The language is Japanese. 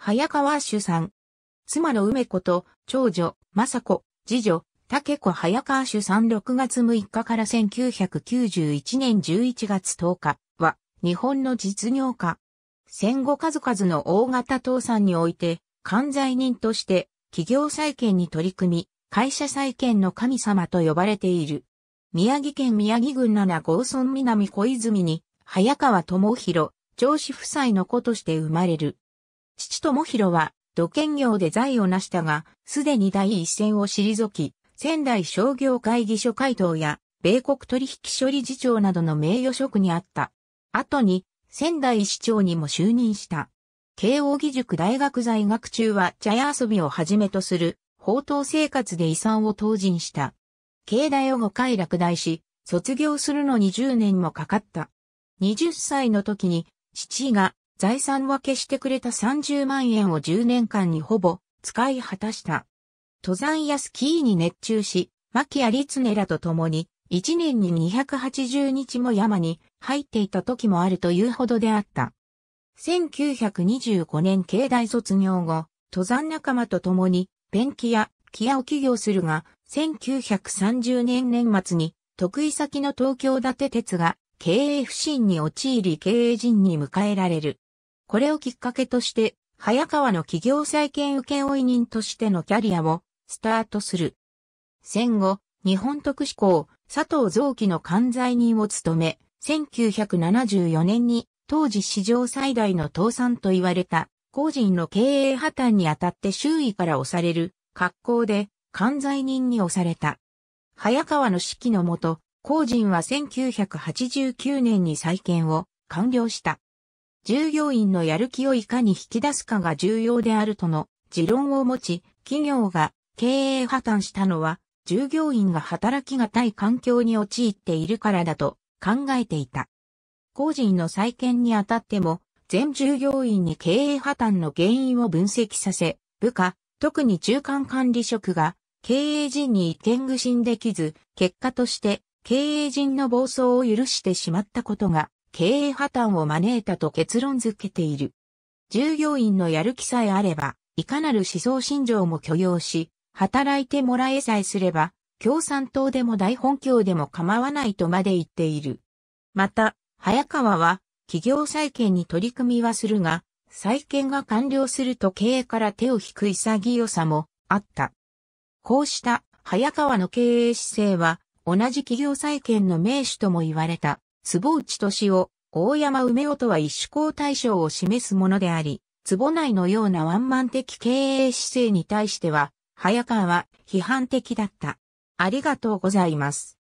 早川主さん。妻の梅子と、長女、雅子、次女、竹子早川主さん6月6日から1991年11月10日は、日本の実業家。戦後数々の大型倒産において、関西人として、企業再建に取り組み、会社再建の神様と呼ばれている。宮城県宮城郡七郷村南小泉に、早川智弘、長子夫妻の子として生まれる。父智弘は土建業で財を成したが、すでに第一線を退き、仙台商業会議所会頭や米国取引所理事長などの名誉職にあった。後に仙台市長にも就任した。慶応義塾大学在学中は茶屋遊びをはじめとする宝刀生活で遺産を投人した。境内を5回落第し、卒業するのに10年もかかった。20歳の時に、父が財産分けしてくれた30万円を10年間にほぼ使い果たした。登山やスキーに熱中し、牧谷ツネらと共に、1年に280日も山に入っていた時もあるというほどであった。1925年境内卒業後、登山仲間と共に、ペンキやキアを起業するが、1930年年末に、得意先の東京立鉄が経営不振に陥り経営陣に迎えられる。これをきっかけとして、早川の企業再建受け負人としてのキャリアをスタートする。戦後、日本特使校、佐藤造機の管財人を務め、1974年に当時史上最大の倒産と言われた、工人の経営破綻にあたって周囲から押される、格好で、管財人に押された。早川の指揮のもと、工人は1989年に再建を完了した。従業員のやる気をいかに引き出すかが重要であるとの持論を持ち、企業が経営破綻したのは、従業員が働きがたい環境に陥っているからだと考えていた。個人の再建にあたっても、全従業員に経営破綻の原因を分析させ、部下、特に中間管理職が経営陣に意見具信できず、結果として経営陣の暴走を許してしまったことが経営破綻を招いたと結論づけている。従業員のやる気さえあれば、いかなる思想信条も許容し、働いてもらえさえすれば、共産党でも大本教でも構わないとまで言っている。また、早川は、企業再建に取り組みはするが、再建が完了すると経営から手を引く潔さもあった。こうした早川の経営姿勢は同じ企業再建の名手とも言われた。坪内敏夫、大山梅夫とは一種交対象を示すものであり、坪内のようなワンマン的経営姿勢に対しては、早川は批判的だった。ありがとうございます。